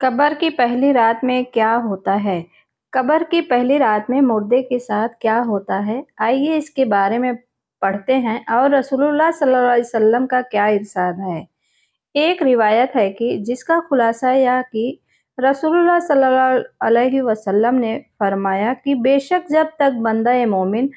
कब्र की पहली रात में क्या होता है कब्र की पहली रात में मुर्दे के साथ क्या होता है आइए इसके बारे में पढ़ते हैं और रसूलुल्लाह सल्लल्लाहु अलैहि वसल्लम का क्या इरशाद है एक रिवायत है कि जिसका खुलासा यह कि रसूलुल्लाह सल्लल्लाहु अलैहि वसल्लम ने फरमाया कि बेशक जब तक बंदा मोमिन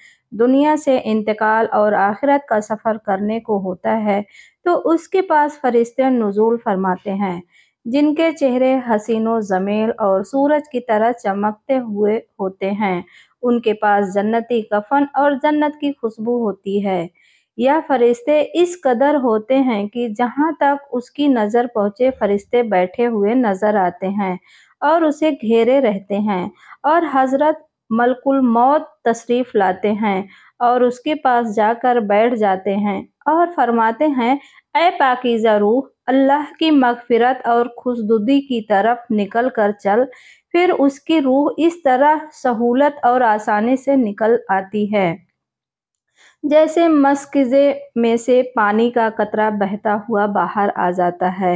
दुनिया से इंतकाल और आखिरत का सफ़र करने को होता है तो उसके पास फरिश्ते नज़ुल फरमाते हैं जिनके चेहरे हसीनो जमेल और सूरज की तरह चमकते हुए होते हैं उनके पास जन्नती कफन और जन्नत की खुशबू होती है यह फरिश्ते इस कदर होते हैं कि जहाँ तक उसकी नज़र पहुँचे फरिश्ते बैठे हुए नज़र आते हैं और उसे घेरे रहते हैं और हज़रत मलकुल मौत तशरीफ़ लाते हैं और उसके पास जाकर बैठ जाते हैं और फरमाते हैं ए पाकिज़ा रूह अल्लाह की मगफिरत और खुशदुदी की तरफ निकल कर चल फिर उसकी रूह इस तरह सहूलत और आसानी से निकल आती है जैसे मस्कज़े में से पानी का कतरा बहता हुआ बाहर आ जाता है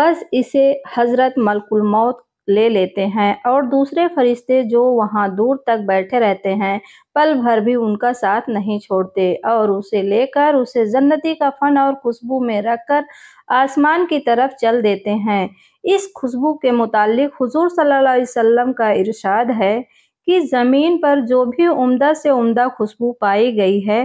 बस इसे हज़रत मलकुल मौत ले लेते हैं और दूसरे फरिश्ते जो वहाँ दूर तक बैठे रहते हैं पल भर भी उनका साथ नहीं छोड़ते और उसे लेकर उसे जन्नती का फन और खुशबू में रखकर आसमान की तरफ चल देते हैं इस खुशबू के मुतालिक हुजूर सल्लल्लाहु अलैहि वसल्लम का इरशाद है कि ज़मीन पर जो भी उम्दा से उम्दा खुशबू पाई गई है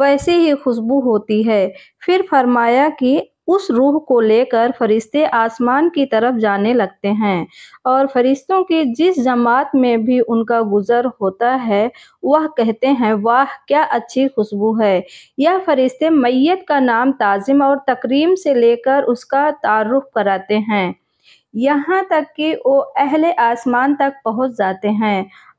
वैसी ही खुशबू होती है फिर फरमाया कि उस रूह को लेकर फरिश्ते आसमान की तरफ जाने लगते हैं और फरिश्तों की जिस जमात में भी उनका गुजर होता है वह कहते हैं वाह क्या अच्छी खुशबू है यह फरिश्ते मैयत का नाम ताजिम और तकरीम से लेकर उसका तारुफ कराते हैं यहाँ तक कि वो अहले आसमान तक पहुँच जाते हैं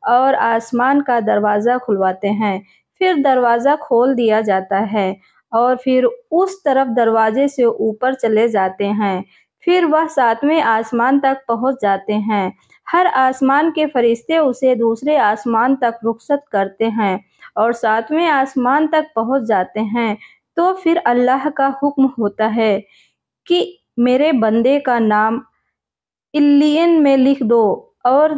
और आसमान का दरवाज़ा खुलवाते हैं फिर दरवाज़ा खोल दिया जाता है और फिर उस तरफ दरवाजे से ऊपर चले जाते हैं फिर वह सातवें आसमान तक पहुंच जाते हैं हर आसमान के फरिश्ते उसे दूसरे आसमान तक रुखसत करते हैं और सातवें आसमान तक पहुंच जाते हैं तो फिर अल्लाह का हुक्म होता है कि मेरे बंदे का नाम इलियन में लिख दो और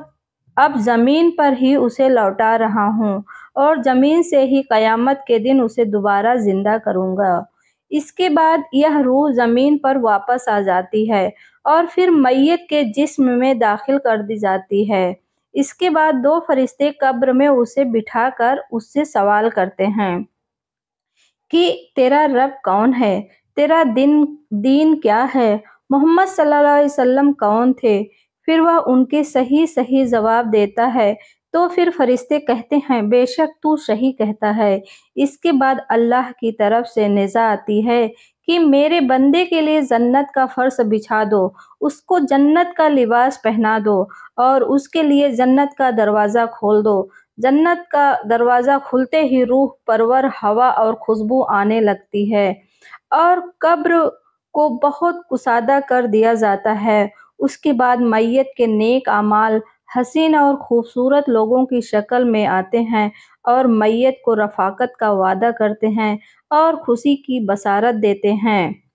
अब ज़मीन पर ही उसे लौटा रहा हूँ और ज़मीन से ही क़यामत के दिन उसे दोबारा ज़िंदा करूँगा इसके बाद यह रूह ज़मीन पर वापस आ जाती है और फिर मैत के जिस्म में दाखिल कर दी जाती है इसके बाद दो फरिश्ते कब्र में उसे बिठाकर उससे सवाल करते हैं कि तेरा रब कौन है तेरा दिन दीन क्या है मोहम्मद सल्लल्लाहु अलैहि वसल्लम कौन थे फिर वह उनके सही सही जवाब देता है तो फिर फरिश्ते कहते हैं बेशक तू सही कहता है इसके बाद अल्लाह की तरफ से निजा आती है कि मेरे बंदे के लिए जन्नत का फर्श बिछा दो उसको जन्नत का लिबास पहना दो और उसके लिए जन्नत का दरवाज़ा खोल दो जन्नत का दरवाज़ा खुलते ही रूह परवर हवा और खुशबू आने लगती है और कब्र को बहुत कुसादा कर दिया जाता है उसके बाद मैयत के नेक अमाल हसीन और खूबसूरत लोगों की शक्ल में आते हैं और मैयत को रफाकत का वादा करते हैं और खुशी की बसारत देते हैं